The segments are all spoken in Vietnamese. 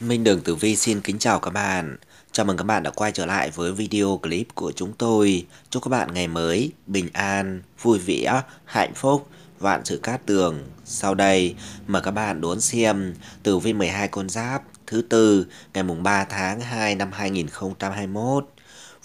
Minh Đường Tử Vi xin kính chào các bạn. Chào mừng các bạn đã quay trở lại với video clip của chúng tôi. Chúc các bạn ngày mới, bình an, vui vẻ, hạnh phúc, vạn sự cát tường. Sau đây, mời các bạn đón xem Tử Vi 12 con giáp thứ tư ngày mùng 3 tháng 2 năm 2021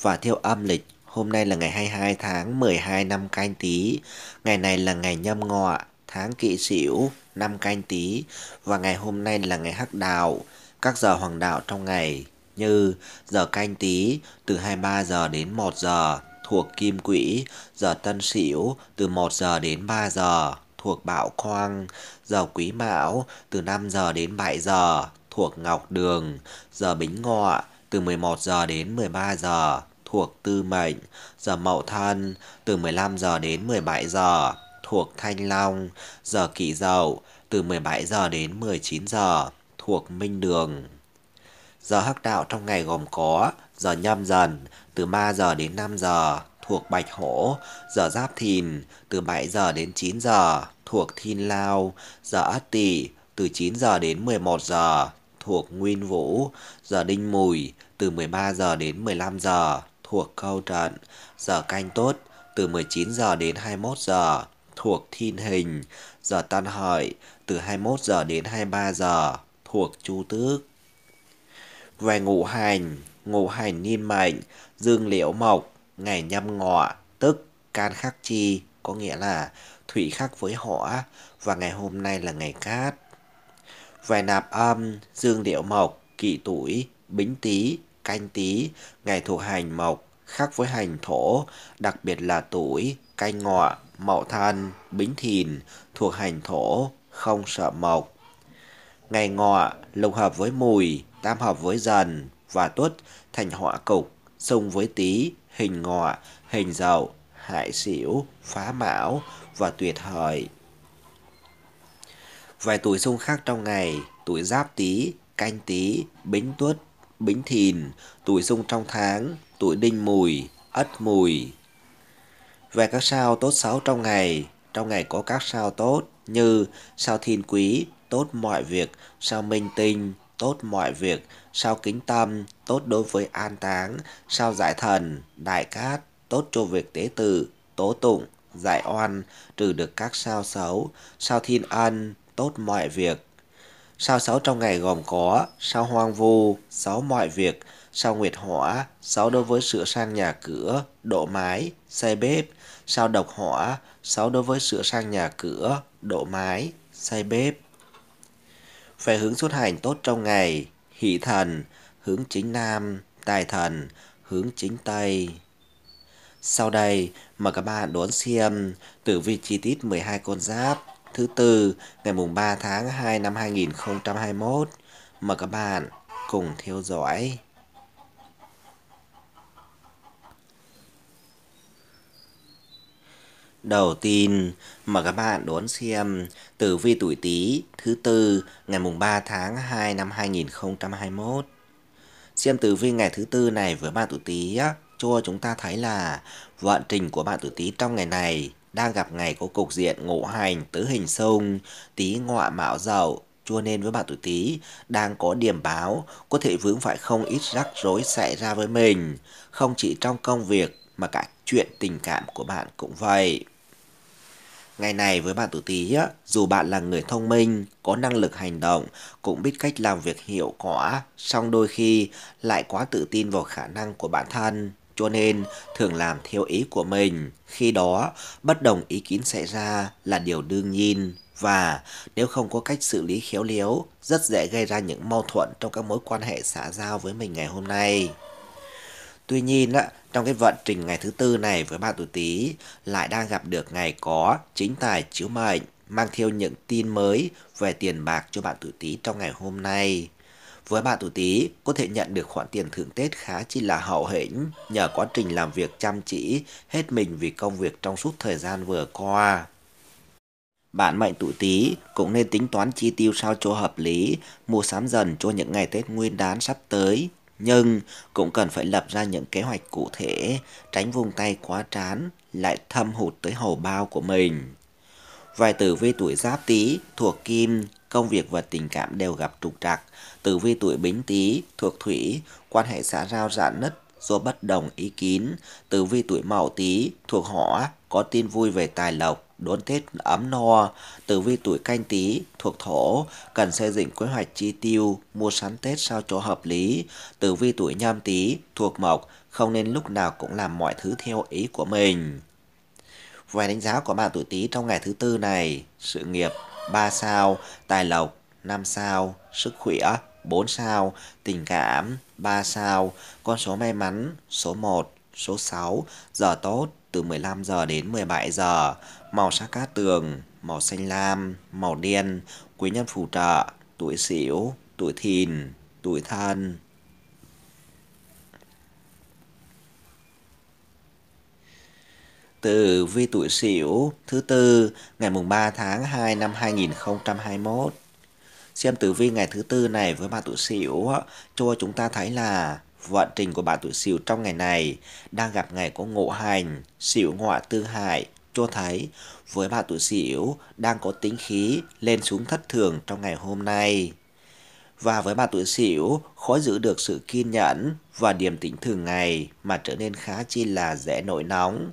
và theo âm lịch Hôm nay là ngày 22 tháng 12 năm canh tý. ngày này là ngày nhâm ngọ, tháng kỵ sửu, năm canh tý và ngày hôm nay là ngày hắc đạo, các giờ hoàng đạo trong ngày như giờ canh tí từ 23 giờ đến 1 giờ thuộc kim quỹ, giờ tân sửu từ 1 giờ đến 3 giờ thuộc bạo khoang, giờ quý mão từ 5 giờ đến 7 giờ thuộc ngọc đường, giờ bính ngọ từ 11 giờ đến 13 giờ thuộc tư mệnh, giờ mậu thân từ 15 giờ đến 17 giờ thuộc thanh long, giờ kỷ dậu từ 17 giờ đến 19 giờ thuộc Minh Đường. Giờ hắc đạo trong ngày gồm có giờ nhâm dần từ 3 giờ đến 5 giờ thuộc Bạch Hổ, giờ Giáp Thìn từ 7 giờ đến 9 giờ thuộc Thiên Lao, giờ Ất Tỵ từ 9 giờ đến 11 giờ thuộc Nguyên Vũ, giờ Đinh Mùi từ 13 giờ đến 15 giờ thuộc Câu Trận, giờ Canh Tốt từ 19 giờ đến 21 giờ thuộc Thiên Hình, giờ Tân Hợi từ 21 giờ đến 23 giờ thuộc chu tước. Về ngũ hành, ngũ hành niên mệnh, dương liễu mộc, ngày nhâm ngọ, tức can khắc chi, có nghĩa là thủy khắc với hỏa, và ngày hôm nay là ngày cát. Về nạp âm, dương liễu mộc, kỷ tuổi, bính tý, canh tý, ngày thuộc hành mộc, khắc với hành thổ, đặc biệt là tuổi, canh ngọ, mậu thân, bính thìn, thuộc hành thổ, không sợ mộc ngày ngọ lục hợp với mùi, tam hợp với dần và tuất thành họa cục, xung với tý, hình ngọ, hình dậu, hại xỉu, phá mão và tuyệt hợi. Vài tuổi xung khác trong ngày, tuổi giáp tý, canh tý, bính tuất, bính thìn, tuổi xung trong tháng, tuổi đinh mùi, ất mùi. Về các sao tốt xấu trong ngày, trong ngày có các sao tốt như sao thiên quý, tốt mọi việc, sao minh tinh, tốt mọi việc, sao kính tâm, tốt đối với an táng, sao giải thần, đại cát, tốt cho việc tế tự, tố tụng, giải oan, trừ được các sao xấu, sao thiên ân, tốt mọi việc. Sao xấu trong ngày gồm có sao hoang vu, xấu mọi việc, sao nguyệt hỏa, xấu đối với sửa sang nhà cửa, độ mái, xây bếp, sao độc hỏa, xấu đối với sửa sang nhà cửa, độ mái, xây bếp về hướng xuất hành tốt trong ngày, hỷ thần, hướng chính nam, tài thần, hướng chính tây. Sau đây, mời các bạn đón xem tử vi chi tiết 12 con giáp thứ tư ngày mùng 3 tháng 2 năm 2021. Mời các bạn cùng theo dõi. Đầu tiên, mời các bạn đón xem tử vi tuổi Tý thứ tư ngày mùng 3 tháng 2 năm 2021. Xem tử vi ngày thứ tư này với bạn tuổi Tý cho chúng ta thấy là vận trình của bạn tuổi Tý trong ngày này đang gặp ngày có cục diện ngũ hành tứ hình xung, Tý ngọa mạo dậu, cho nên với bạn tuổi Tý đang có điểm báo có thể vướng phải không ít rắc rối xảy ra với mình, không chỉ trong công việc mà cả chuyện tình cảm của bạn cũng vậy. Ngày này với bạn tuổi Tý á, dù bạn là người thông minh, có năng lực hành động, cũng biết cách làm việc hiệu quả, song đôi khi lại quá tự tin vào khả năng của bản thân, cho nên thường làm theo ý của mình. Khi đó, bất đồng ý kiến xảy ra là điều đương nhiên và nếu không có cách xử lý khéo léo, rất dễ gây ra những mâu thuẫn trong các mối quan hệ xã giao với mình ngày hôm nay. Tuy nhiên trong cái vận trình ngày thứ tư này với bạn tuổi Tý lại đang gặp được ngày có chính tài chiếu mệnh mang theo những tin mới về tiền bạc cho bạn tuổi Tý trong ngày hôm nay. Với bạn tuổi Tý có thể nhận được khoản tiền thưởng Tết khá chi là hậu hĩnh nhờ quá trình làm việc chăm chỉ, hết mình vì công việc trong suốt thời gian vừa qua. Bạn mệnh tuổi Tý cũng nên tính toán chi tiêu sao cho hợp lý, mua sắm dần cho những ngày Tết Nguyên đán sắp tới nhưng cũng cần phải lập ra những kế hoạch cụ thể, tránh vung tay quá trán lại thâm hụt tới hầu bao của mình. Vài tử vi tuổi giáp tý thuộc kim, công việc và tình cảm đều gặp trục trặc. Tử vi tuổi bính tý thuộc thủy, quan hệ xã giao rạn nứt, do bất đồng ý kiến, tử vi tuổi Mậu Tý thuộc họ có tin vui về tài lộc, đón Tết ấm no, tử vi tuổi canh Tý thuộc thổ, cần xây dựng kế hoạch chi tiêu, mua sắm Tết sao cho hợp lý, tử vi tuổi nhâm Tý thuộc mộc, không nên lúc nào cũng làm mọi thứ theo ý của mình. Vài đánh giá của bạn tuổi Tý trong ngày thứ tư này, sự nghiệp 3 sao, tài lộc 5 sao, sức khỏe 4 sao, tình cảm 3 sao, con số may mắn, số 1, số 6, giờ tốt từ 15 giờ đến 17 giờ, màu sắc cát tường, màu xanh lam, màu đen, quý nhân phù trợ, tuổi sửu, tuổi thìn, tuổi thân. Từ vi tuổi sửu thứ tư ngày mùng 3 tháng 2 năm 2021 xem tử vi ngày thứ tư này với bạn tuổi Sửu cho chúng ta thấy là vận trình của bạn tuổi Sửu trong ngày này đang gặp ngày có ngộ hành, Sửu ngọa tư hại cho thấy với bạn tuổi Sửu đang có tính khí lên xuống thất thường trong ngày hôm nay. Và với bạn tuổi Sửu khó giữ được sự kiên nhẫn và điềm tĩnh thường ngày mà trở nên khá chi là dễ nổi nóng.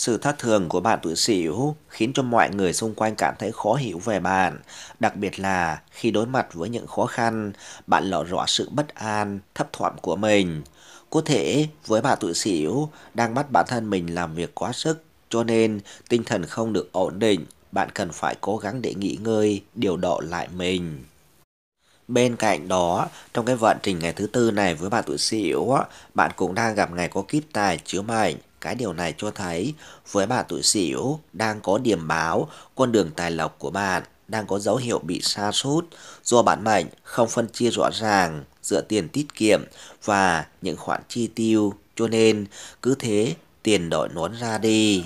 Sự thất thường của bạn tuổi sửu khiến cho mọi người xung quanh cảm thấy khó hiểu về bạn, đặc biệt là khi đối mặt với những khó khăn, bạn lộ rõ sự bất an, thấp thỏm của mình. Có thể với bạn tuổi sửu đang bắt bản thân mình làm việc quá sức, cho nên tinh thần không được ổn định, bạn cần phải cố gắng để nghỉ ngơi, điều độ lại mình. Bên cạnh đó, trong cái vận trình ngày thứ tư này với bạn tuổi sửu, bạn cũng đang gặp ngày có kiếp tài chứa mệnh cái điều này cho thấy với bạn tuổi sửu đang có điểm báo con đường tài lộc của bạn đang có dấu hiệu bị sa sút do bản mệnh không phân chia rõ ràng giữa tiền tiết kiệm và những khoản chi tiêu cho nên cứ thế tiền đổi nón ra đi.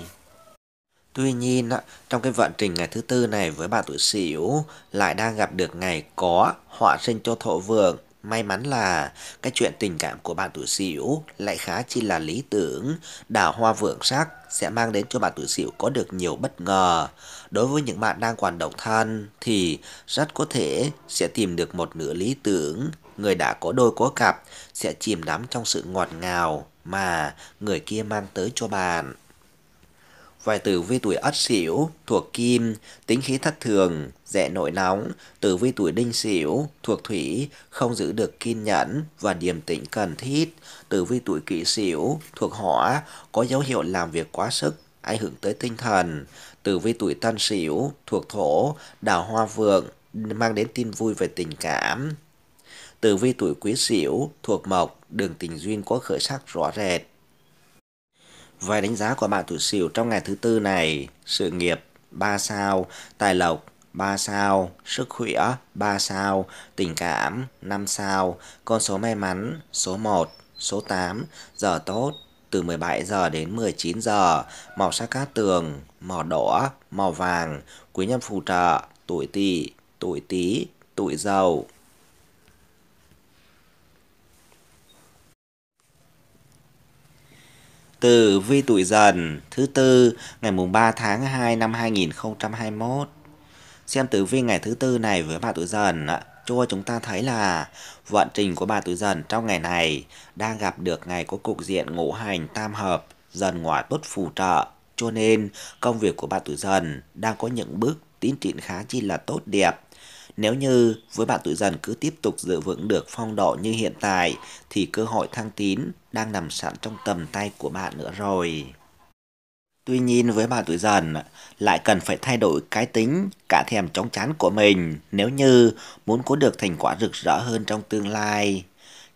Tuy nhiên, trong cái vận trình ngày thứ tư này với bạn tuổi Sửu lại đang gặp được ngày có họa sinh cho thổ vượng May mắn là cái chuyện tình cảm của bạn tuổi Sửu lại khá chi là lý tưởng, đào hoa vượng sắc sẽ mang đến cho bạn tuổi Sửu có được nhiều bất ngờ. Đối với những bạn đang còn độc thân thì rất có thể sẽ tìm được một nửa lý tưởng, người đã có đôi có cặp sẽ chìm đắm trong sự ngọt ngào mà người kia mang tới cho bạn vài tử vi tuổi ất sửu thuộc kim, tính khí thất thường, dễ nổi nóng, tử vi tuổi đinh sửu thuộc thủy, không giữ được kiên nhẫn và điềm tĩnh cần thiết, tử vi tuổi kỷ sửu thuộc hỏa, có dấu hiệu làm việc quá sức, ảnh hưởng tới tinh thần, tử vi tuổi tân sửu thuộc thổ, đào hoa vượng, mang đến tin vui về tình cảm. Tử vi tuổi quý sửu thuộc mộc, đường tình duyên có khởi sắc rõ rệt. Vài đánh giá của bạn tuổi Sửu trong ngày thứ tư này, sự nghiệp 3 sao, tài lộc 3 sao, sức khỏe 3 sao, tình cảm 5 sao, con số may mắn số 1, số 8, giờ tốt từ 17 giờ đến 19 giờ, màu sắc cát tường, màu đỏ, màu vàng, quý nhân phù trợ, tuổi tỵ, tuổi tý, tuổi dậu. từ vi tuổi dần thứ tư ngày mùng 3 tháng 2 năm 2021. Xem tử vi ngày thứ tư này với bà tuổi dần Cho chúng ta thấy là vận trình của bà tuổi dần trong ngày này đang gặp được ngày có cục diện ngũ hành tam hợp dần ngỏa tốt phù trợ. Cho nên công việc của bà tuổi dần đang có những bước tiến triển khá chi là tốt đẹp. Nếu như với bạn tuổi dần cứ tiếp tục giữ vững được phong độ như hiện tại thì cơ hội thăng tín đang nằm sẵn trong tầm tay của bạn nữa rồi. Tuy nhiên với bạn tuổi dần, lại cần phải thay đổi cái tính, cả thèm chóng chán của mình nếu như muốn có được thành quả rực rỡ hơn trong tương lai.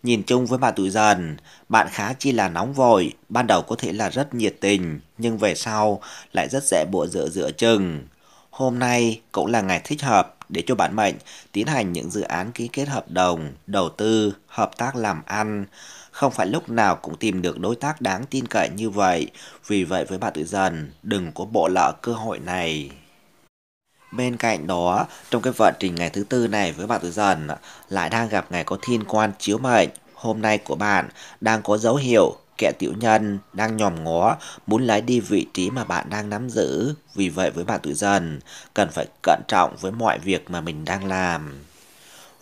Nhìn chung với bạn tuổi dần, bạn khá chi là nóng vội, ban đầu có thể là rất nhiệt tình, nhưng về sau lại rất dễ bộ dựa dựa chừng. Hôm nay cũng là ngày thích hợp để cho bạn mệnh tiến hành những dự án ký kết hợp đồng, đầu tư, hợp tác làm ăn, không phải lúc nào cũng tìm được đối tác đáng tin cậy như vậy, vì vậy với bạn tuổi dần, đừng có bỏ lỡ cơ hội này. Bên cạnh đó, trong cái vận trình ngày thứ tư này với bạn tuổi dần, lại đang gặp ngày có thiên quan chiếu mệnh. Hôm nay của bạn đang có dấu hiệu kẻ tiểu nhân đang nhòm ngó muốn lấy đi vị trí mà bạn đang nắm giữ. Vì vậy với bạn tuổi dần, cần phải cẩn trọng với mọi việc mà mình đang làm.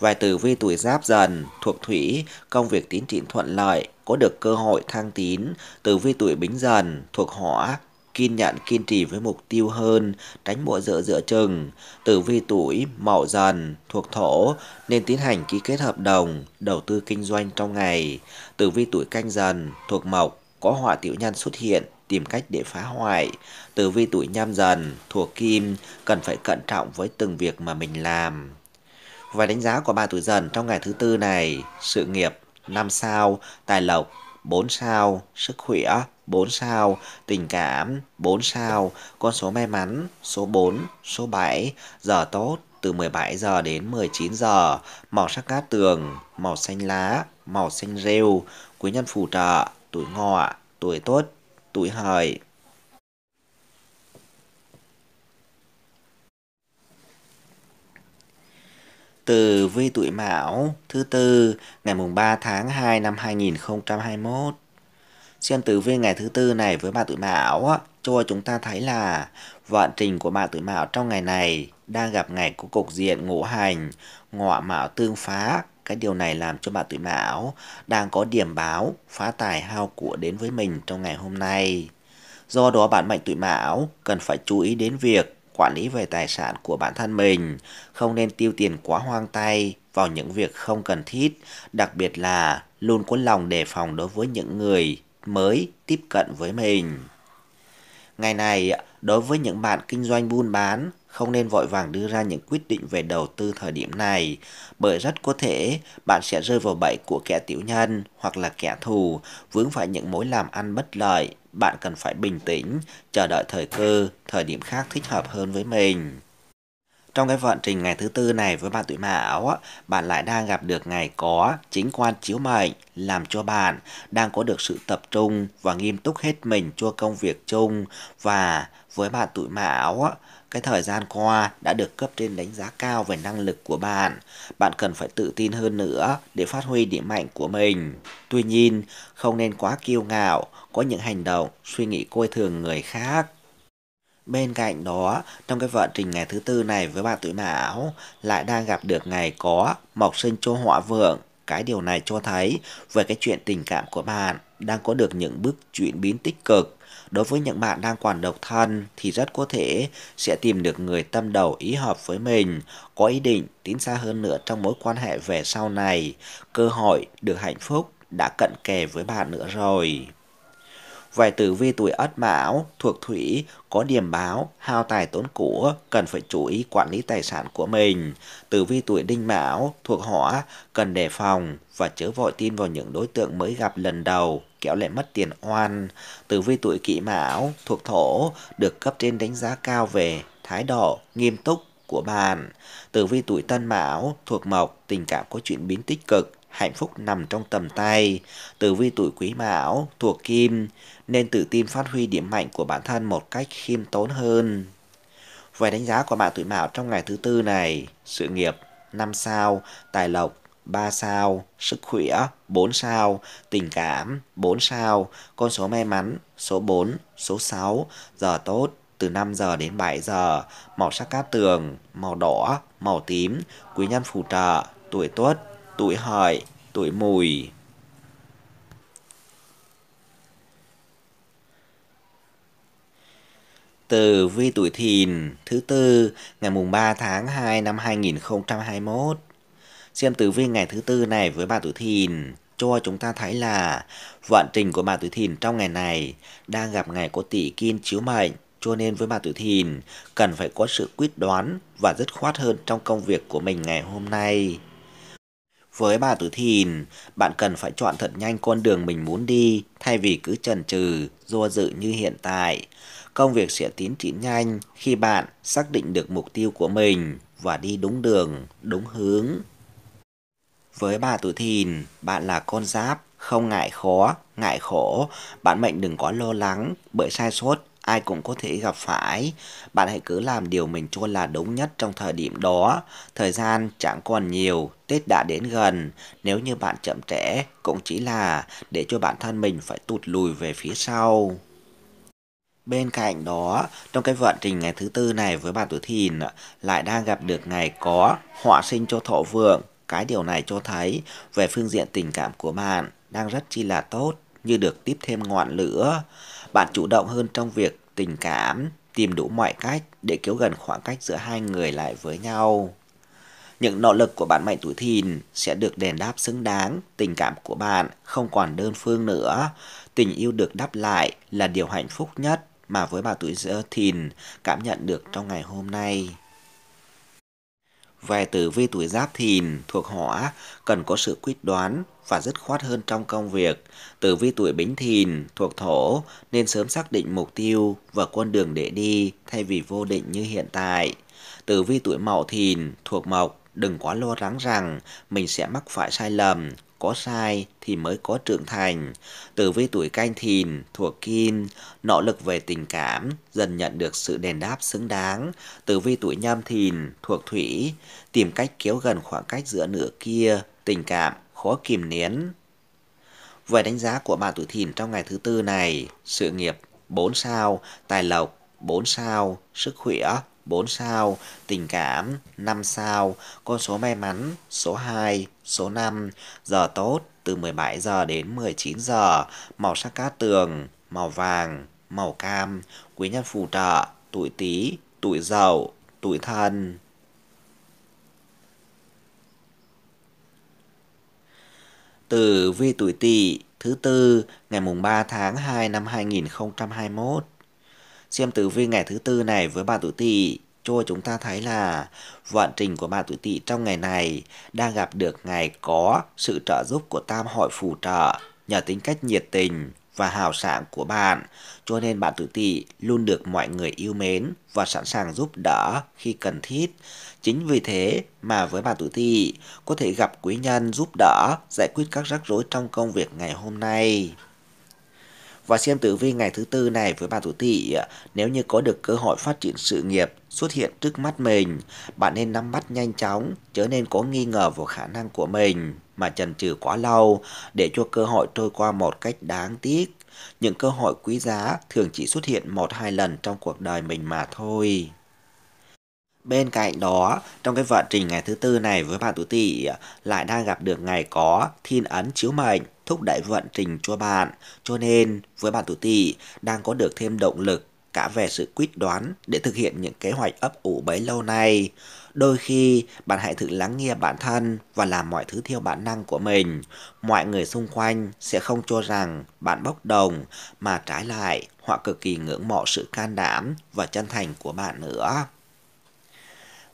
Vài tử vi tuổi giáp dần, thuộc thủy, công việc tiến triển thuận lợi, có được cơ hội thăng tín. Tử vi tuổi bính dần, thuộc hỏa, kiên nhẫn kiên trì với mục tiêu hơn, tránh bộ dựa dựa chừng. Tử vi tuổi mậu dần, thuộc thổ, nên tiến hành ký kết hợp đồng, đầu tư kinh doanh trong ngày. Tử vi tuổi canh dần, thuộc mộc, có họa tiểu nhân xuất hiện, tìm cách để phá hoại. Tử vi tuổi nhâm dần, thuộc kim, cần phải cẩn trọng với từng việc mà mình làm. Và đánh giá của bà tuổi dần trong ngày thứ tư này, sự nghiệp 5 sao, tài lộc 4 sao, sức khỏe 4 sao, tình cảm 4 sao, con số may mắn số 4, số 7, giờ tốt từ 17 giờ đến 19 giờ, màu sắc cát tường, màu xanh lá, màu xanh rêu, quý nhân phù trợ, tuổi ngọ, tuổi tốt, tuổi hợi. Tử vi tuổi Mão thứ tư ngày mùng 3 tháng 2 năm 2021. Xem tử vi ngày thứ tư này với bạn tuổi Mão cho chúng ta thấy là vận trình của bạn tuổi Mão trong ngày này đang gặp ngày của cục diện ngũ hành ngọ mão tương phá cái điều này làm cho bạn tuổi mão đang có điểm báo phá tài hao của đến với mình trong ngày hôm nay do đó bạn mệnh tuổi mão cần phải chú ý đến việc quản lý về tài sản của bản thân mình, không nên tiêu tiền quá hoang tay vào những việc không cần thiết, đặc biệt là luôn có lòng đề phòng đối với những người mới tiếp cận với mình. Ngày này, đối với những bạn kinh doanh buôn bán, không nên vội vàng đưa ra những quyết định về đầu tư thời điểm này, bởi rất có thể bạn sẽ rơi vào bẫy của kẻ tiểu nhân hoặc là kẻ thù, vướng phải những mối làm ăn bất lợi bạn cần phải bình tĩnh, chờ đợi thời cơ, thời điểm khác thích hợp hơn với mình. Trong cái vận trình ngày thứ tư này với bạn tuổi mão, bạn lại đang gặp được ngày có chính quan chiếu mệnh làm cho bạn đang có được sự tập trung và nghiêm túc hết mình cho công việc chung và với bạn tuổi mão, cái thời gian qua đã được cấp trên đánh giá cao về năng lực của bạn. Bạn cần phải tự tin hơn nữa để phát huy điểm mạnh của mình. Tuy nhiên, không nên quá kiêu ngạo, có những hành động, suy nghĩ coi thường người khác. Bên cạnh đó, trong cái vận trình ngày thứ tư này với bạn tuổi mão, lại đang gặp được ngày có mộc sinh cho họa vượng. Cái điều này cho thấy về cái chuyện tình cảm của bạn đang có được những bước chuyển biến tích cực. Đối với những bạn đang còn độc thân thì rất có thể sẽ tìm được người tâm đầu ý hợp với mình, có ý định tiến xa hơn nữa trong mối quan hệ về sau này. Cơ hội được hạnh phúc đã cận kề với bạn nữa rồi. Vài tử vi tuổi ất mão thuộc thủy có điểm báo hao tài tốn của cần phải chú ý quản lý tài sản của mình. Tử vi tuổi đinh mão thuộc hỏa cần đề phòng và chớ vội tin vào những đối tượng mới gặp lần đầu kéo lại mất tiền oan. Tử vi tuổi kỷ mão thuộc thổ được cấp trên đánh giá cao về thái độ nghiêm túc của bạn. Tử vi tuổi tân mão thuộc mộc tình cảm có chuyện biến tích cực hạnh phúc nằm trong tầm tay, tử vi tuổi quý mão, thuộc kim, nên tự tin phát huy điểm mạnh của bản thân một cách khiêm tốn hơn. Về đánh giá của bạn tuổi mão trong ngày thứ tư này, sự nghiệp 5 sao, tài lộc 3 sao, sức khỏe 4 sao, tình cảm 4 sao, con số may mắn số 4, số 6, giờ tốt từ 5 giờ đến 7 giờ, màu sắc cát tường, màu đỏ, màu tím, quý nhân phù trợ, tuổi tuất, tuổi hợi, tuổi mùi. Từ vi tuổi thìn thứ tư ngày mùng 3 tháng 2 năm 2021. Xem tử vi ngày thứ tư này với bà tuổi thìn cho chúng ta thấy là vận trình của bà tuổi thìn trong ngày này đang gặp ngày có tỷ kim chiếu mệnh cho nên với bà tuổi thìn cần phải có sự quyết đoán và dứt khoát hơn trong công việc của mình ngày hôm nay với bà tử thìn, bạn cần phải chọn thật nhanh con đường mình muốn đi thay vì cứ chần chừ, do dự như hiện tại. Công việc sẽ tiến triển nhanh khi bạn xác định được mục tiêu của mình và đi đúng đường, đúng hướng. Với bà tử thìn, bạn là con giáp, không ngại khó, ngại khổ. Bạn mệnh đừng có lo lắng bởi sai sót ai cũng có thể gặp phải. Bạn hãy cứ làm điều mình cho là đúng nhất trong thời điểm đó. Thời gian chẳng còn nhiều, Tết đã đến gần. Nếu như bạn chậm trễ, cũng chỉ là để cho bản thân mình phải tụt lùi về phía sau. Bên cạnh đó, trong cái vận trình ngày thứ tư này với bạn tuổi thìn lại đang gặp được ngày có họa sinh cho thọ vượng. Cái điều này cho thấy về phương diện tình cảm của bạn đang rất chi là tốt như được tiếp thêm ngọn lửa. Bạn chủ động hơn trong việc tình cảm, tìm đủ mọi cách để kéo gần khoảng cách giữa hai người lại với nhau. Những nỗ lực của bạn mệnh tuổi thìn sẽ được đền đáp xứng đáng, tình cảm của bạn không còn đơn phương nữa. Tình yêu được đáp lại là điều hạnh phúc nhất mà với bà tuổi giữa thìn cảm nhận được trong ngày hôm nay. Về tử vi tuổi giáp thìn thuộc hỏa cần có sự quyết đoán và dứt khoát hơn trong công việc. Tử vi tuổi bính thìn thuộc thổ nên sớm xác định mục tiêu và con đường để đi thay vì vô định như hiện tại. Tử vi tuổi mậu thìn thuộc mộc đừng quá lo lắng rằng mình sẽ mắc phải sai lầm có sai thì mới có trưởng thành. Từ với tuổi canh thìn, thuộc kim, nỗ lực về tình cảm, dần nhận được sự đền đáp xứng đáng. Từ với tuổi nhâm thìn, thuộc thủy, tìm cách kéo gần khoảng cách giữa nửa kia, tình cảm, khó kìm nén. Về đánh giá của bạn tuổi thìn trong ngày thứ tư này, sự nghiệp 4 sao, tài lộc 4 sao, sức khỏe 4 sao, tình cảm 5 sao, con số may mắn số 2, Số 5, giờ tốt từ 17 giờ đến 19 giờ, màu sắc cát tường, màu vàng, màu cam, quý nhân phù trợ, tuổi Tý, tuổi Dậu, tuổi Thân. từ vi tuổi Tỵ thứ tư ngày mùng 3 tháng 2 năm 2021. Xem tử vi ngày thứ tư này với bạn tuổi Tỵ cho chúng ta thấy là vận trình của bạn tuổi tỵ trong ngày này đang gặp được ngày có sự trợ giúp của tam hội phù trợ nhờ tính cách nhiệt tình và hào sảng của bạn, cho nên bạn tuổi tỵ luôn được mọi người yêu mến và sẵn sàng giúp đỡ khi cần thiết. Chính vì thế mà với bạn tuổi tỵ có thể gặp quý nhân giúp đỡ giải quyết các rắc rối trong công việc ngày hôm nay và xem tử vi ngày thứ tư này với bà tuổi Tỵ, nếu như có được cơ hội phát triển sự nghiệp xuất hiện trước mắt mình, bạn nên nắm bắt nhanh chóng, chớ nên có nghi ngờ vào khả năng của mình mà chần chừ quá lâu để cho cơ hội trôi qua một cách đáng tiếc. Những cơ hội quý giá thường chỉ xuất hiện một hai lần trong cuộc đời mình mà thôi. Bên cạnh đó, trong cái vận trình ngày thứ tư này với bạn tuổi Tỵ lại đang gặp được ngày có thiên ấn chiếu mệnh thúc đẩy vận trình cho bạn. Cho nên, với bạn tuổi tỵ đang có được thêm động lực cả về sự quyết đoán để thực hiện những kế hoạch ấp ủ bấy lâu nay. Đôi khi, bạn hãy thử lắng nghe bản thân và làm mọi thứ theo bản năng của mình. Mọi người xung quanh sẽ không cho rằng bạn bốc đồng, mà trái lại, họ cực kỳ ngưỡng mộ sự can đảm và chân thành của bạn nữa.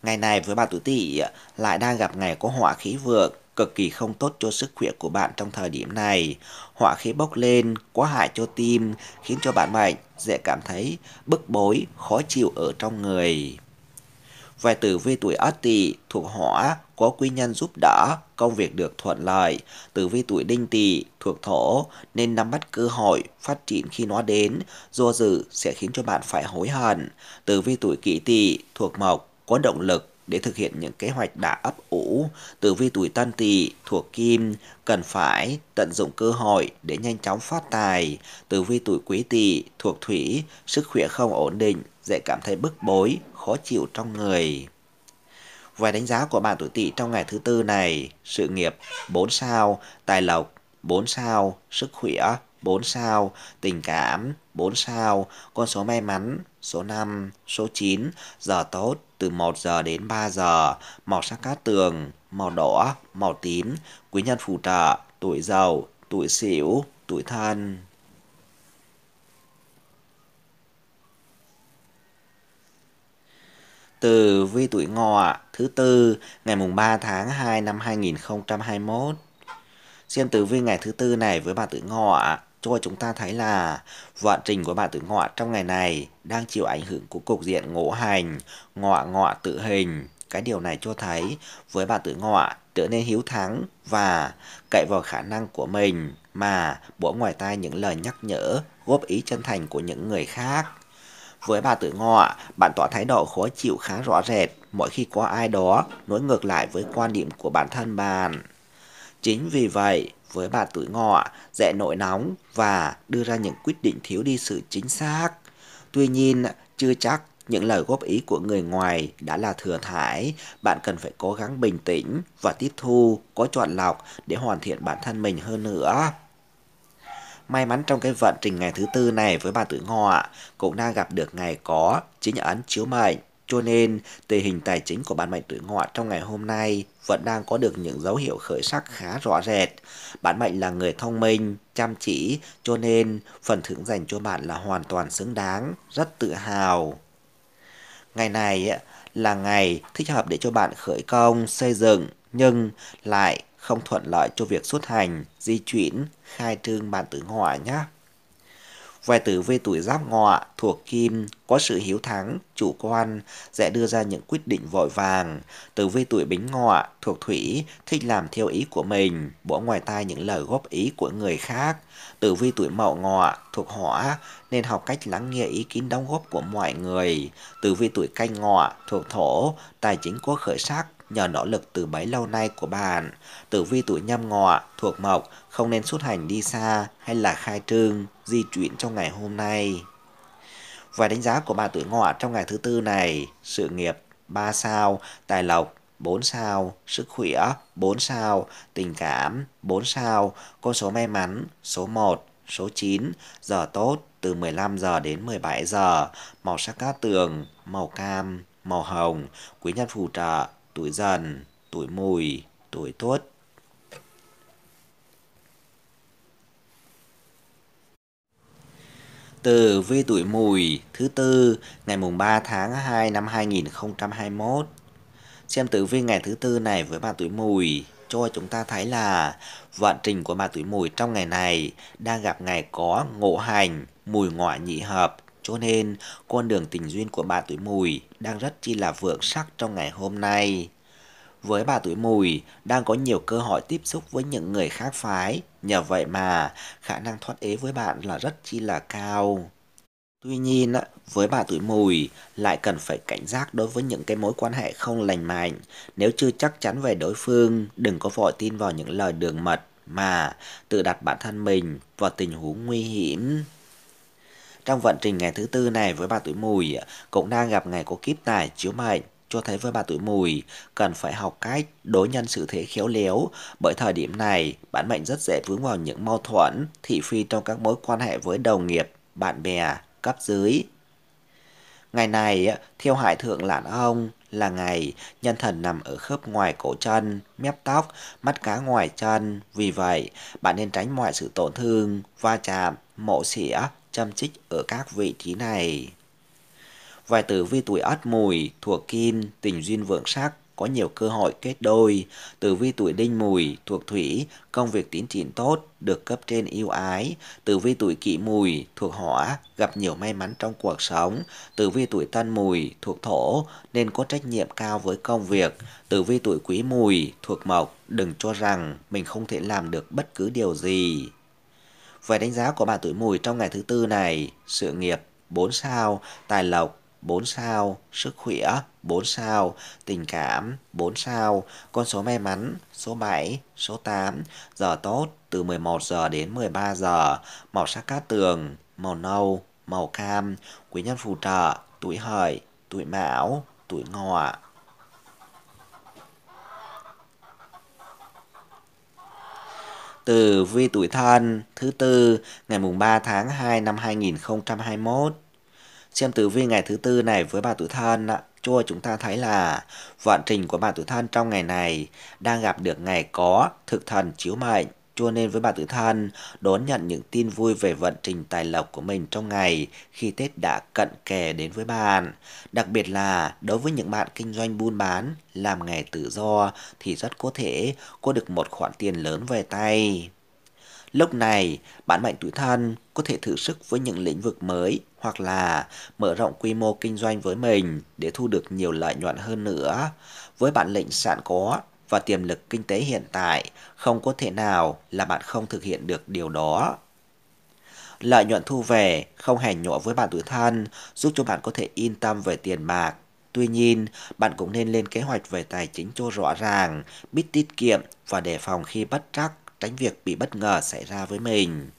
Ngày này với bạn tuổi tỵ lại đang gặp ngày có họa khí vượng cực kỳ không tốt cho sức khỏe của bạn trong thời điểm này. Họa khí bốc lên, quá hại cho tim, khiến cho bạn bệnh, dễ cảm thấy bức bối, khó chịu ở trong người. Vài tử vi tuổi Ất Tỵ thuộc Hỏa có quý nhân giúp đỡ, công việc được thuận lợi. Tử vi tuổi Đinh Tỵ thuộc Thổ nên nắm bắt cơ hội phát triển khi nó đến, do dự sẽ khiến cho bạn phải hối hận. Tử vi tuổi Kỷ Tỵ thuộc Mộc có động lực để thực hiện những kế hoạch đã ấp ủ từ vi tuổi tân tỵ thuộc kim cần phải tận dụng cơ hội để nhanh chóng phát tài từ vi tuổi quý tỵ thuộc thủy sức khỏe không ổn định dễ cảm thấy bức bối khó chịu trong người vài đánh giá của bạn tuổi tỵ trong ngày thứ tư này sự nghiệp 4 sao tài lộc 4 sao sức khỏe 4 sao, tình cảm 4 sao, con số may mắn số 5, số 9, giờ tốt từ 1 giờ đến 3 giờ, màu sắc cát tường, màu đỏ, màu tím, quý nhân phù trợ, tuổi giàu, tuổi xỉu, tuổi thân. Từ vi tuổi ngọ thứ tư ngày mùng 3 tháng 2 năm 2021. Xem tử vi ngày thứ tư này với bà tuổi ngọ cho chúng ta thấy là vận trình của bạn tử ngọ trong ngày này đang chịu ảnh hưởng của cục diện ngũ hành, ngọ ngọ tự hình. Cái điều này cho thấy với bạn tử ngọ trở nên hiếu thắng và cậy vào khả năng của mình mà bỏ ngoài tai những lời nhắc nhở, góp ý chân thành của những người khác. Với bà tử ngọ, bạn tỏ thái độ khó chịu khá rõ rệt mỗi khi có ai đó nói ngược lại với quan điểm của bản thân bạn. Chính vì vậy, với bà tuổi ngọ, dễ nổi nóng và đưa ra những quyết định thiếu đi sự chính xác. Tuy nhiên, chưa chắc những lời góp ý của người ngoài đã là thừa thải, bạn cần phải cố gắng bình tĩnh và tiếp thu, có chọn lọc để hoàn thiện bản thân mình hơn nữa. May mắn trong cái vận trình ngày thứ tư này với bà tuổi ngọ cũng đang gặp được ngày có chính ấn chiếu mệnh. Cho nên, tình hình tài chính của bạn mệnh tuổi ngọ trong ngày hôm nay vẫn đang có được những dấu hiệu khởi sắc khá rõ rệt. Bạn mệnh là người thông minh, chăm chỉ, cho nên phần thưởng dành cho bạn là hoàn toàn xứng đáng, rất tự hào. Ngày này là ngày thích hợp để cho bạn khởi công, xây dựng, nhưng lại không thuận lợi cho việc xuất hành, di chuyển, khai trương bạn tử ngọ nhé. Vài tử về tuổi giáp ngọ, thuộc kim, có sự hiếu thắng, chủ quan, sẽ đưa ra những quyết định vội vàng. Tử vi tuổi bính ngọ, thuộc thủy, thích làm theo ý của mình, bỏ ngoài tai những lời góp ý của người khác. Tử vi tuổi mậu ngọ, thuộc hỏa, nên học cách lắng nghe ý kiến đóng góp của mọi người. Tử vi tuổi canh ngọ, thuộc thổ, tài chính có khởi sắc, nhờ nỗ lực từ bấy lâu nay của bạn, tử vi tuổi nhâm ngọ, thuộc mộc, không nên xuất hành đi xa hay là khai trương, di chuyển trong ngày hôm nay. Và đánh giá của bạn tuổi ngọ trong ngày thứ tư này, sự nghiệp 3 sao, tài lộc 4 sao, sức khỏe 4 sao, tình cảm 4 sao, con số may mắn số 1, số 9, giờ tốt từ 15 giờ đến 17 giờ, màu sắc cát tường, màu cam, màu hồng, quý nhân phù trợ tuổi dần, tuổi mùi, tuổi tuất. Từ vi tuổi mùi thứ tư ngày mùng 3 tháng 2 năm 2021. Xem tử vi ngày thứ tư này với bạn tuổi mùi cho chúng ta thấy là vận trình của bạn tuổi mùi trong ngày này đang gặp ngày có ngộ hành, mùi ngọa nhị hợp, cho nên, con đường tình duyên của bà tuổi mùi đang rất chi là vượng sắc trong ngày hôm nay. Với bà tuổi mùi, đang có nhiều cơ hội tiếp xúc với những người khác phái, nhờ vậy mà khả năng thoát ế với bạn là rất chi là cao. Tuy nhiên, với bà tuổi mùi lại cần phải cảnh giác đối với những cái mối quan hệ không lành mạnh. Nếu chưa chắc chắn về đối phương, đừng có vội tin vào những lời đường mật mà tự đặt bản thân mình vào tình huống nguy hiểm trong vận trình ngày thứ tư này với bà tuổi mùi cũng đang gặp ngày có kiếp tài chiếu mệnh cho thấy với bà tuổi mùi cần phải học cách đối nhân xử thế khéo léo bởi thời điểm này bản mệnh rất dễ vướng vào những mâu thuẫn thị phi trong các mối quan hệ với đồng nghiệp bạn bè cấp dưới ngày này theo hải thượng lãn ông là ngày nhân thần nằm ở khớp ngoài cổ chân, mép tóc, mắt cá ngoài chân. Vì vậy, bạn nên tránh mọi sự tổn thương, va chạm, mổ xỉa châm chích ở các vị trí này. Vài tử vi tuổi ất mùi, thuộc kim, tình duyên vượng sắc, có nhiều cơ hội kết đôi. Tử vi tuổi đinh mùi, thuộc thủy, công việc tiến triển tốt, được cấp trên yêu ái. Tử vi tuổi kỷ mùi, thuộc hỏa, gặp nhiều may mắn trong cuộc sống. Tử vi tuổi tân mùi, thuộc thổ, nên có trách nhiệm cao với công việc. Tử vi tuổi quý mùi, thuộc mộc, đừng cho rằng mình không thể làm được bất cứ điều gì. Vậy đánh giá của bạn tuổi mùi trong ngày thứ tư này, sự nghiệp 4 sao, tài lộc 4 sao, sức khỏe 4 sao, tình cảm 4 sao, con số may mắn số 7, số 8, giờ tốt từ 11 giờ đến 13 giờ, màu sắc cát tường, màu nâu, màu cam, quý nhân phù trợ, tuổi hợi, tuổi mão, tuổi ngọ. tử vi tuổi thân thứ tư ngày mùng 3 tháng 2 năm 2021. Xem tử vi ngày thứ tư này với bà tuổi thân ạ. Cho chúng ta thấy là vận trình của bà tuổi thân trong ngày này đang gặp được ngày có thực thần chiếu mệnh cho nên với bạn Tự thân đón nhận những tin vui về vận trình tài lộc của mình trong ngày khi Tết đã cận kề đến với bạn. Đặc biệt là đối với những bạn kinh doanh buôn bán, làm nghề tự do thì rất có thể có được một khoản tiền lớn về tay. Lúc này, bạn mạnh tuổi thân có thể thử sức với những lĩnh vực mới hoặc là mở rộng quy mô kinh doanh với mình để thu được nhiều lợi nhuận hơn nữa. Với bạn lĩnh sẵn có và tiềm lực kinh tế hiện tại không có thể nào là bạn không thực hiện được điều đó. Lợi nhuận thu về không hề nhỏ với bạn tuổi thân, giúp cho bạn có thể yên tâm về tiền bạc. Tuy nhiên, bạn cũng nên lên kế hoạch về tài chính cho rõ ràng, biết tiết kiệm và đề phòng khi bất trắc, tránh việc bị bất ngờ xảy ra với mình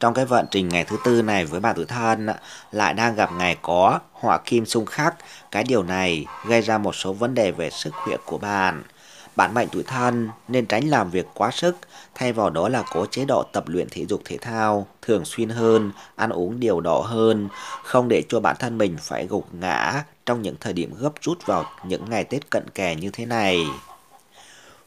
trong cái vận trình ngày thứ tư này với bạn tuổi thân lại đang gặp ngày có họa kim xung khắc. Cái điều này gây ra một số vấn đề về sức khỏe của bạn. Bạn mệnh tuổi thân nên tránh làm việc quá sức, thay vào đó là có chế độ tập luyện thể dục thể thao, thường xuyên hơn, ăn uống điều độ hơn, không để cho bản thân mình phải gục ngã trong những thời điểm gấp rút vào những ngày Tết cận kề như thế này.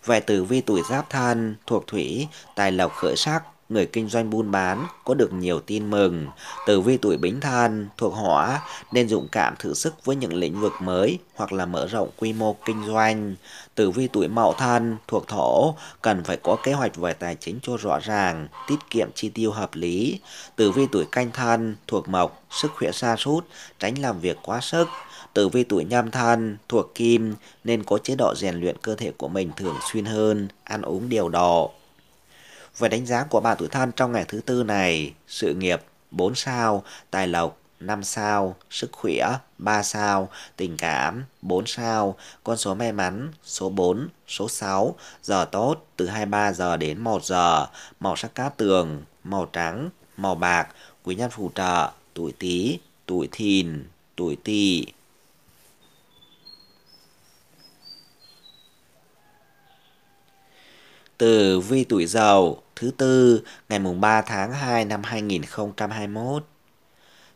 Về tử vi tuổi giáp thân, thuộc thủy, tài lộc khởi sắc, người kinh doanh buôn bán có được nhiều tin mừng. Tử vi tuổi bính thân thuộc hỏa nên dụng cảm thử sức với những lĩnh vực mới hoặc là mở rộng quy mô kinh doanh. Tử vi tuổi mậu thân thuộc thổ cần phải có kế hoạch về tài chính cho rõ ràng, tiết kiệm chi tiêu hợp lý. Tử vi tuổi canh thân thuộc mộc sức khỏe sa sút tránh làm việc quá sức tử vi tuổi nhâm thân thuộc kim nên có chế độ rèn luyện cơ thể của mình thường xuyên hơn, ăn uống điều độ. Về đánh giá của bạn tuổi thân trong ngày thứ tư này, sự nghiệp 4 sao, tài lộc 5 sao, sức khỏe 3 sao, tình cảm 4 sao, con số may mắn số 4, số 6, giờ tốt từ 23 giờ đến 1 giờ, màu sắc cát tường, màu trắng, màu bạc, quý nhân phù trợ, tuổi Tý, tuổi Thìn, tuổi Tỵ. Từ vi tuổi giàu thứ tư ngày mùng 3 tháng 2 năm 2021.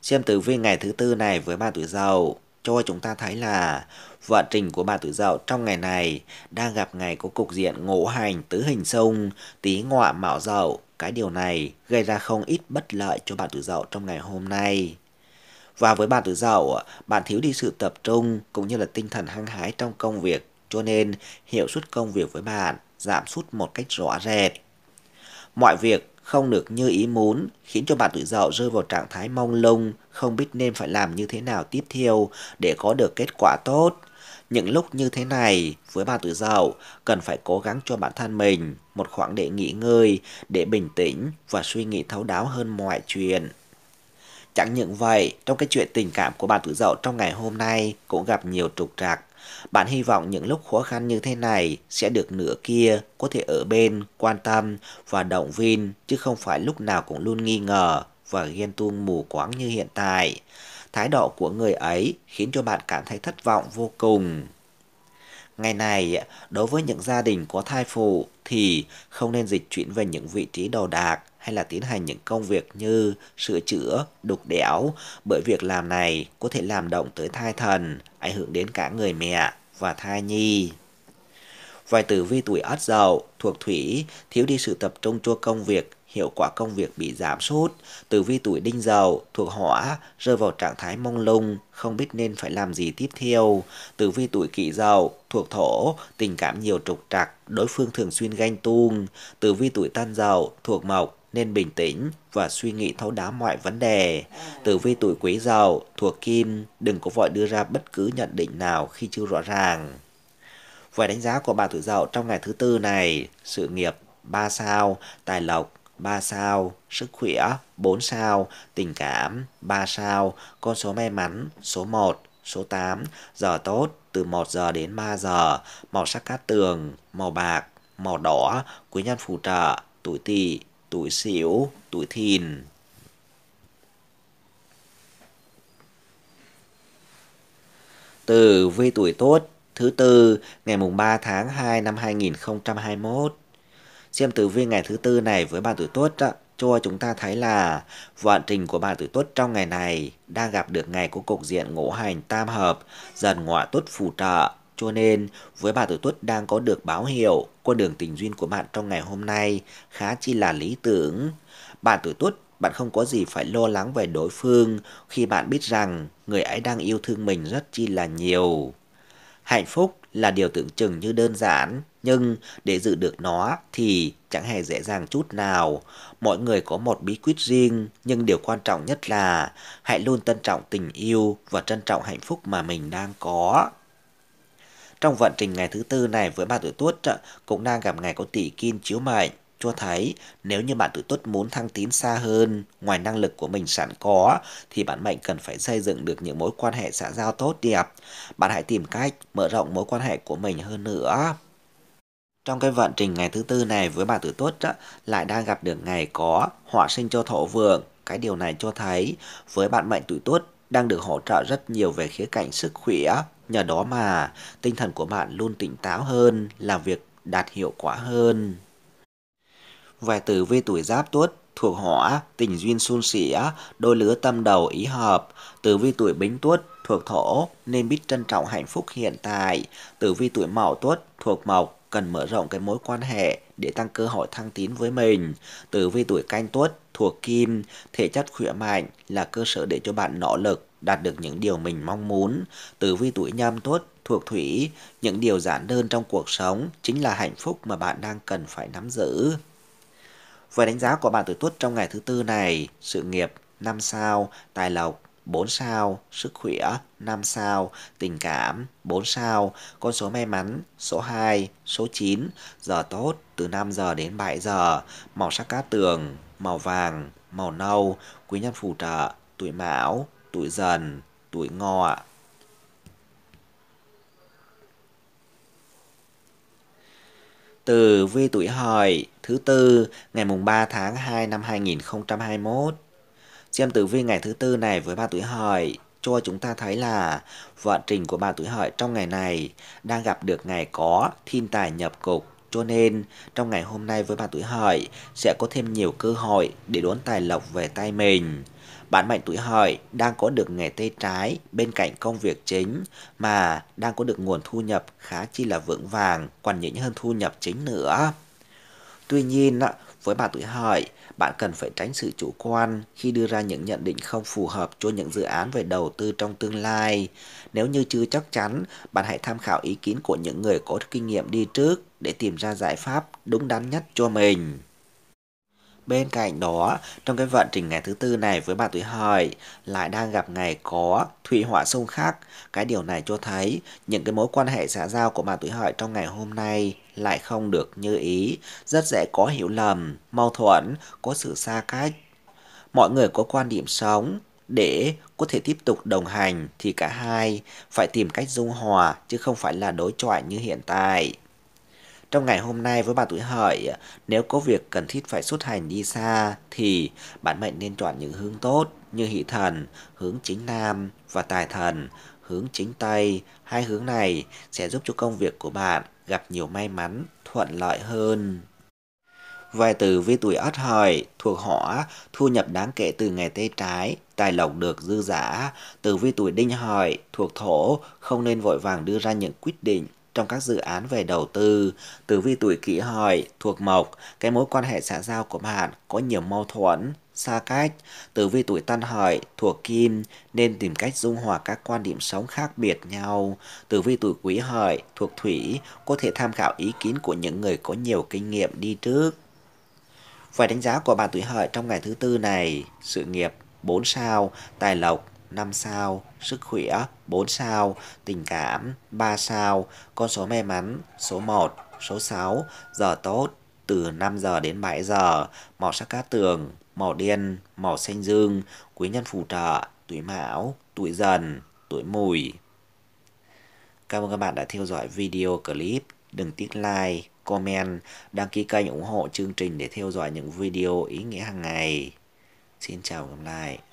Xem tử vi ngày thứ tư này với bà tuổi dậu cho chúng ta thấy là vận trình của bạn tuổi dậu trong ngày này đang gặp ngày có cục diện ngũ hành tứ hình xung tý ngọ mạo dậu cái điều này gây ra không ít bất lợi cho bạn tuổi dậu trong ngày hôm nay và với bạn tuổi dậu bạn thiếu đi sự tập trung cũng như là tinh thần hăng hái trong công việc cho nên hiệu suất công việc với bạn giảm sút một cách rõ rệt Mọi việc không được như ý muốn khiến cho bạn tuổi dậu rơi vào trạng thái mong lung, không biết nên phải làm như thế nào tiếp theo để có được kết quả tốt. Những lúc như thế này, với bạn tuổi dậu, cần phải cố gắng cho bản thân mình một khoảng để nghỉ ngơi, để bình tĩnh và suy nghĩ thấu đáo hơn mọi chuyện. Chẳng những vậy, trong cái chuyện tình cảm của bạn tuổi dậu trong ngày hôm nay cũng gặp nhiều trục trặc. Bạn hy vọng những lúc khó khăn như thế này sẽ được nửa kia có thể ở bên, quan tâm và động viên chứ không phải lúc nào cũng luôn nghi ngờ và ghen tuông mù quáng như hiện tại. Thái độ của người ấy khiến cho bạn cảm thấy thất vọng vô cùng. Ngày này, đối với những gia đình có thai phụ thì không nên dịch chuyển về những vị trí đồ đạc hay là tiến hành những công việc như sửa chữa, đục đẽo, bởi việc làm này có thể làm động tới thai thần, ảnh hưởng đến cả người mẹ và thai nhi. Vài tử vi tuổi ất dậu, thuộc thủy, thiếu đi sự tập trung cho công việc hiệu quả công việc bị giảm sút, tử vi tuổi đinh dậu thuộc hỏa rơi vào trạng thái mông lung, không biết nên phải làm gì tiếp theo. Tử vi tuổi kỷ dậu thuộc thổ, tình cảm nhiều trục trặc, đối phương thường xuyên ganh tuông. Tử vi tuổi tân dậu thuộc mộc, nên bình tĩnh và suy nghĩ thấu đáo mọi vấn đề. Tử vi tuổi quý dậu thuộc kim, đừng có vội đưa ra bất cứ nhận định nào khi chưa rõ ràng. Về đánh giá của bà tuổi dậu trong ngày thứ tư này, sự nghiệp 3 sao, tài lộc 3 sao, sức khỏe 4 sao, tình cảm 3 sao, con số may mắn số 1, số 8, giờ tốt từ 1 giờ đến 3 giờ, màu sắc cát tường, màu bạc, màu đỏ, quý nhân phù trợ, tuổi tỵ, tuổi sửu, tuổi thìn. Từ vi tuổi tốt thứ tư ngày mùng 3 tháng 2 năm 2021 xem tử vi ngày thứ tư này với bạn tuổi tuất cho chúng ta thấy là vận trình của bạn tuổi tuất trong ngày này đang gặp được ngày của cục diện ngũ hành tam hợp dần ngọa tuất phù trợ cho nên với bạn tuổi tuất đang có được báo hiệu con đường tình duyên của bạn trong ngày hôm nay khá chi là lý tưởng bạn tuổi tuất bạn không có gì phải lo lắng về đối phương khi bạn biết rằng người ấy đang yêu thương mình rất chi là nhiều hạnh phúc là điều tưởng chừng như đơn giản, nhưng để giữ được nó thì chẳng hề dễ dàng chút nào. Mọi người có một bí quyết riêng, nhưng điều quan trọng nhất là hãy luôn trân trọng tình yêu và trân trọng hạnh phúc mà mình đang có. Trong vận trình ngày thứ tư này với ba tuổi Tuất cũng đang gặp ngày có tỷ kim chiếu mệnh cho thấy nếu như bạn tuổi túc muốn thăng tiến xa hơn, ngoài năng lực của mình sẵn có, thì bạn mệnh cần phải xây dựng được những mối quan hệ xã giao tốt đẹp. Bạn hãy tìm cách mở rộng mối quan hệ của mình hơn nữa. Trong cái vận trình ngày thứ tư này với bạn tuổi tuất lại đang gặp được ngày có họa sinh cho thổ vượng. Cái điều này cho thấy với bạn mệnh tuổi tuất đang được hỗ trợ rất nhiều về khía cạnh sức khỏe. Nhờ đó mà tinh thần của bạn luôn tỉnh táo hơn, làm việc đạt hiệu quả hơn. Vài tử vi tuổi giáp tuất thuộc hỏa, tình duyên xôn xỉa, đôi lứa tâm đầu ý hợp, tử vi tuổi bính tuất thuộc thổ nên biết trân trọng hạnh phúc hiện tại, tử vi tuổi mậu tuất thuộc mộc cần mở rộng cái mối quan hệ để tăng cơ hội thăng tiến với mình, tử vi tuổi canh tuất thuộc kim, thể chất khỏe mạnh là cơ sở để cho bạn nỗ lực đạt được những điều mình mong muốn, tử vi tuổi nhâm tuất thuộc thủy, những điều giản đơn trong cuộc sống chính là hạnh phúc mà bạn đang cần phải nắm giữ. Về đánh giá của bạn tuổi tuất trong ngày thứ tư này, sự nghiệp 5 sao, tài lộc 4 sao, sức khỏe 5 sao, tình cảm 4 sao, con số may mắn số 2, số 9, giờ tốt từ 5 giờ đến 7 giờ, màu sắc cát tường, màu vàng, màu nâu, quý nhân phù trợ, tuổi mão, tuổi dần, tuổi ngọ. từ vi tuổi hợi thứ tư ngày mùng 3 tháng 2 năm 2021. Xem tử vi ngày thứ tư này với ba tuổi hợi cho chúng ta thấy là vận trình của ba tuổi hợi trong ngày này đang gặp được ngày có thiên tài nhập cục cho nên trong ngày hôm nay với ba tuổi hợi sẽ có thêm nhiều cơ hội để đón tài lộc về tay mình bạn Mạnh tuổi hợi đang có được nghề tay trái bên cạnh công việc chính mà đang có được nguồn thu nhập khá chi là vững vàng, còn nhỉnh hơn thu nhập chính nữa. Tuy nhiên, với bạn tuổi hợi, bạn cần phải tránh sự chủ quan khi đưa ra những nhận định không phù hợp cho những dự án về đầu tư trong tương lai. Nếu như chưa chắc chắn, bạn hãy tham khảo ý kiến của những người có kinh nghiệm đi trước để tìm ra giải pháp đúng đắn nhất cho mình. Bên cạnh đó, trong cái vận trình ngày thứ tư này với bạn tuổi hợi lại đang gặp ngày có thủy họa xung khắc. Cái điều này cho thấy những cái mối quan hệ xã giao của bạn tuổi hợi trong ngày hôm nay lại không được như ý, rất dễ có hiểu lầm, mâu thuẫn, có sự xa cách. Mọi người có quan điểm sống, để có thể tiếp tục đồng hành thì cả hai phải tìm cách dung hòa chứ không phải là đối chọi như hiện tại. Trong ngày hôm nay với bà tuổi hợi, nếu có việc cần thiết phải xuất hành đi xa thì bạn mệnh nên chọn những hướng tốt như hỷ thần, hướng chính nam và tài thần, hướng chính tây. Hai hướng này sẽ giúp cho công việc của bạn gặp nhiều may mắn, thuận lợi hơn. Vài từ với tuổi ất hợi thuộc hỏa, thu nhập đáng kể từ ngày tê trái, tài lộc được dư giả. Từ vi tuổi đinh hợi thuộc thổ, không nên vội vàng đưa ra những quyết định trong các dự án về đầu tư. Tử vi tuổi kỷ hợi thuộc mộc, cái mối quan hệ xã giao của bạn có nhiều mâu thuẫn, xa cách. Tử vi tuổi tân hợi thuộc kim nên tìm cách dung hòa các quan điểm sống khác biệt nhau. Tử vi tuổi quý hợi thuộc thủy có thể tham khảo ý kiến của những người có nhiều kinh nghiệm đi trước. Phải đánh giá của bạn tuổi hợi trong ngày thứ tư này, sự nghiệp 4 sao, tài lộc 5 sao, sức khỏe 4 sao, tình cảm 3 sao, con số may mắn số 1, số 6, giờ tốt từ 5 giờ đến 7 giờ, màu sắc cát tường, màu đen, màu xanh dương, quý nhân phù trợ, tuổi mão, tuổi dần, tuổi mùi. Cảm ơn các bạn đã theo dõi video clip. Đừng tiếc like, comment, đăng ký kênh ủng hộ chương trình để theo dõi những video ý nghĩa hàng ngày. Xin chào và gặp lại.